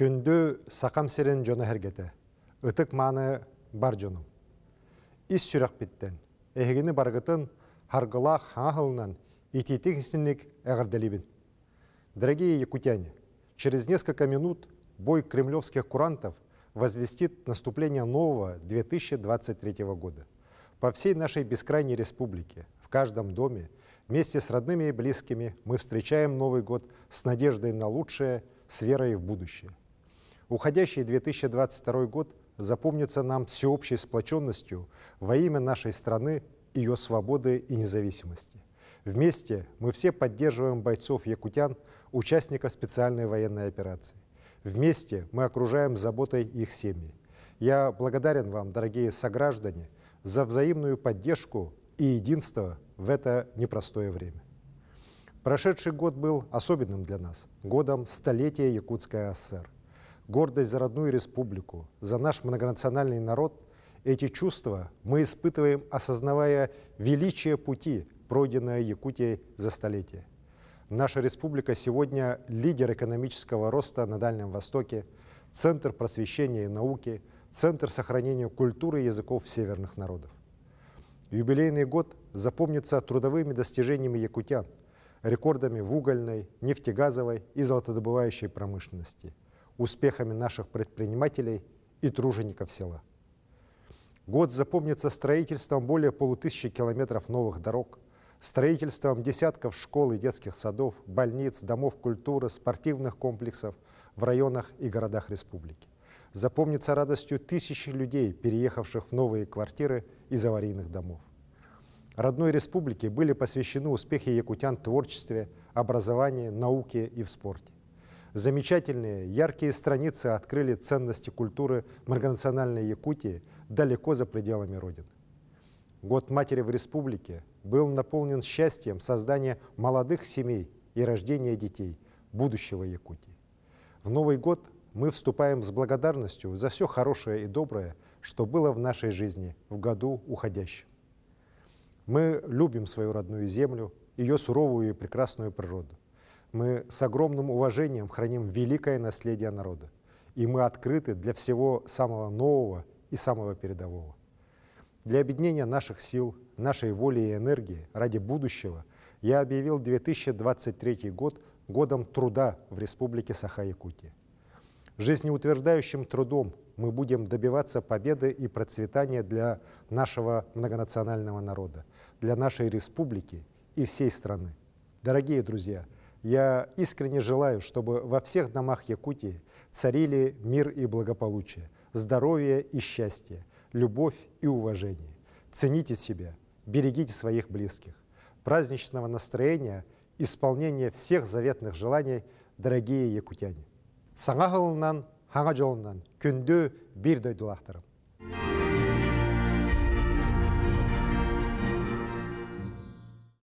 күнді сакам серен жоны хергете, ұтық маны бар жоным. Ис сүрақ биттен, әйгіні барғытын харгылақ хаңағылынан итетік істінік әғірделебін. Дорогие якутяне, через несколько минут бой кремлевских курантов возвестит наступление нового 2023 года. По всей нашей бескрайней республике, в каждом доме, вместе с родными и близкими мы встречаем Новый год с надеждой на лучшее, с верой в будущее. Уходящий 2022 год запомнится нам всеобщей сплоченностью во имя нашей страны, ее свободы и независимости. Вместе мы все поддерживаем бойцов якутян, участников специальной военной операции. Вместе мы окружаем заботой их семьи. Я благодарен вам, дорогие сограждане, за взаимную поддержку и единство в это непростое время. Прошедший год был особенным для нас, годом столетия Якутской АССР – гордость за родную республику, за наш многонациональный народ, эти чувства мы испытываем, осознавая величие пути, пройденное Якутией за столетие. Наша республика сегодня лидер экономического роста на Дальнем Востоке, центр просвещения и науки, центр сохранения культуры и языков северных народов. Юбилейный год запомнится трудовыми достижениями якутян, рекордами в угольной, нефтегазовой и золотодобывающей промышленности – успехами наших предпринимателей и тружеников села. Год запомнится строительством более полутысячи километров новых дорог, строительством десятков школ и детских садов, больниц, домов культуры, спортивных комплексов в районах и городах республики. Запомнится радостью тысячи людей, переехавших в новые квартиры из аварийных домов. Родной республике были посвящены успехи якутян в творчестве, образовании, науке и в спорте. Замечательные, яркие страницы открыли ценности культуры многонациональной Якутии далеко за пределами Родины. Год матери в республике был наполнен счастьем создания молодых семей и рождения детей, будущего Якутии. В Новый год мы вступаем с благодарностью за все хорошее и доброе, что было в нашей жизни в году уходящем. Мы любим свою родную землю, ее суровую и прекрасную природу – мы с огромным уважением храним великое наследие народа, и мы открыты для всего самого нового и самого передового. Для объединения наших сил, нашей воли и энергии ради будущего я объявил 2023 год годом труда в Республике Саха-Якутия. Жизнеутверждающим трудом мы будем добиваться победы и процветания для нашего многонационального народа, для нашей республики и всей страны. Дорогие друзья, я искренне желаю, чтобы во всех домах Якутии царили мир и благополучие, здоровье и счастье, любовь и уважение. Цените себя, берегите своих близких. Праздничного настроения, исполнения всех заветных желаний, дорогие якутяне. Саңа ғылынан, хаңа жолынан, күнді